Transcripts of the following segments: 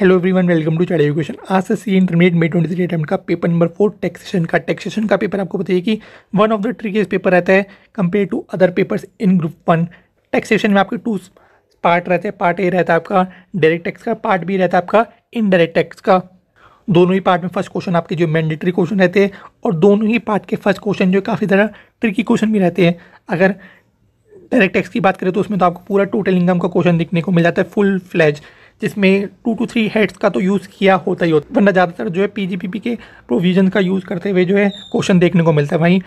hello everyone welcome to child education आज से C intermediate May twenty three attempt का paper number four taxation का taxation का paper आपको बताइए कि one of the trickiest paper रहता है compare to other papers in group one taxation में आपके टू पार्ट रहते हैं पार्ट ए रहता है आपका डायरेक्ट टैक्स का पार्ट बी रहता है आपका इनडायरेक्ट टैक्स का दोनों ही पार्ट में फर्स्ट क्वेश्चन आपके जो मैंडेटरी क्वेश्चन रहते हैं और दोनों ही पार्ट के फर्स्ट क्वेश्चन जो काफ़ी ज़्यादा ट्रिकी क्वेश्चन भी रहते हैं अगर डायरेक्ट टैक्स की बात करें तो उसमें तो आपको पूरा टोटल इनकम का क्वेश्चन दिखने को मिल जाता है फुल फ्लैज जिसमें टू टू थ्री हेड्स का तो यूज़ किया होता ही होता वरना ज़्यादातर जो है पी के प्रोविज़न का यूज़ करते हुए जो है क्वेश्चन देखने को मिलता है वहीं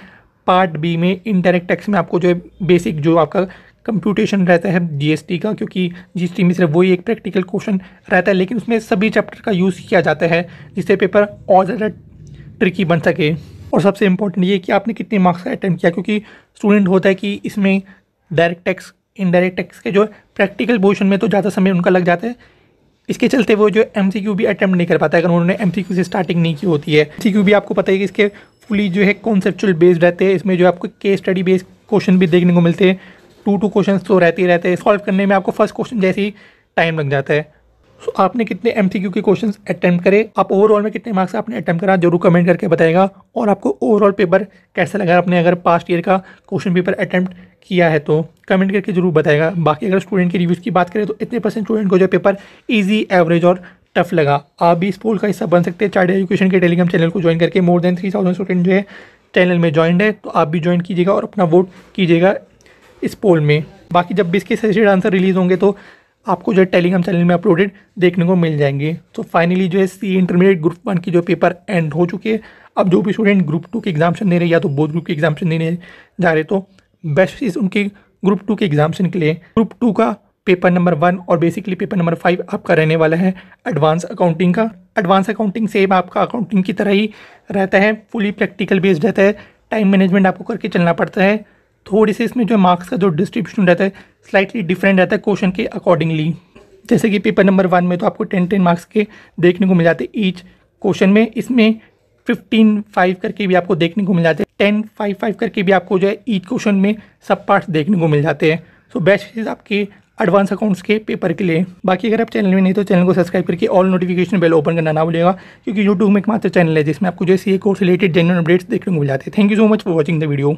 पार्ट बी में इनडायरेक्ट टैक्स में आपको जो है बेसिक जो आपका कंप्यूटेशन रहता है जीएसटी का क्योंकि जीएसटी में सिर्फ वही एक प्रैक्टिकल क्वेश्चन रहता है लेकिन उसमें सभी चैप्टर का यूज़ किया जाता है जिससे पेपर और ज़्यादा ट्रिकी बन सके और सबसे इम्पोर्टेंट ये कि आपने कितने मार्क्स का अटैम्प्ट किया क्योंकि स्टूडेंट होता है कि इसमें डायरेक्ट टैक्स इनडायरेक्ट टैक्स के जो प्रैक्टिकल पोर्शन में तो ज़्यादा समय उनका लग जाता है इसके चलते वो जो एम भी अटैम्प्ट नहीं कर पाता है अगर उन्होंने एम से स्टार्टिंग नहीं की होती है एम भी आपको पता है कि इसके फुली जो है कॉन्सेप्चुअल बेस्ड रहते हैं इसमें जो आपको केस स्टडी बेस्ड क्वेश्चन भी देखने को मिलते हैं टू टू क्वेश्चन तो रहते ही रहते हैं सॉल्व करने में आपको फर्स्ट क्वेश्चन जैसे ही टाइम लग जाता है सो so, आपने कितने एम क्यू के क्वेश्चन अटैम्प्ट करे आप ओवरऑल में कितने मार्क्स आपने अटैम्प्ट करा जरूर कमेंट करके बताएगा और आपको ओवरऑल पेपर कैसा लगा आपने अगर पास्ट ईयर का क्वेश्चन पेपर अटैम्प्ट किया है तो कमेंट करके जरूर बताएगा बाकी अगर स्टूडेंट के रिव्यूज़ की बात करें तो इतने परसेंट स्टूडेंट को जो पेपर ईजी एवरेज और टफ लगा आप भी इस पोल का हिस्सा बन सकते हैं चाइल्ड एजुकेशन के टेलीग्राम चैनल को ज्वाइन करके more than three thousand student जो है चैनल में ज्वाइंड है तो आप भी ज्वाइन कीजिएगा और अपना वोट कीजिएगा इस पोल में बाकी जब भी इसके सजेस्टेड आंसर रिलीज़ होंगे तो आपको जो है टेलीग्राम चैनल में अपलोडेड देखने को मिल जाएंगे तो फाइनली जो है सी इंटरमीडिएट ग्रुप वन की जो पेपर एंड हो चुके हैं अब जो भी स्टूडेंट ग्रुप टू के एग्जामेशन दे रहे या तो बोध ग्रुप के एग्जामेशन देने जा रहे तो बेस्ट चीज़ उनके ग्रुप टू के एग्जामेशन के लिए ग्रुप टू का पेपर नंबर वन और बेसिकली पेपर नंबर फाइव आपका रहने वाला है एडवांस अकाउंटिंग का एडवांस अकाउंटिंग सेम आपका अकाउंटिंग की तरह ही रहता है फुली प्रैक्टिकल बेस्ड रहता है टाइम मैनेजमेंट आपको करके चलना पड़ता है थोड़ी सी इसमें जो मार्क्स का जो डिस्ट्रीब्यूशन रहता है स्लाइटली डिफरेंट रहता है क्वेश्चन के अकॉर्डिंगली जैसे कि पेपर नंबर वन में तो आपको टेन टेन मार्क्स के देखने को मिल जाते हैं ईच क्वेश्चन में इसमें फिफ्टीन फाइव करके भी आपको देखने को मिल जाते हैं टेन फाइव फाइव करके भी आपको जो है ईच क्वेश्चन में सब पार्ट्स देखने को मिल जाते हैं सो बेस्ट चीज़ आपके एडवांस अकाउंट्स के पेपर के लिए बाकी अगर आप चैनल में नहीं तो चैनल को सब्सक्राइब करके ऑल नोटिफिकेशन बेल ओपन करना ना भूलिएगा क्योंकि यूट्यूब में एक मात्र चैनल है जिसमें आपको जो है C course related general updates देखने को मिल जाते हैं thank you so much for watching the video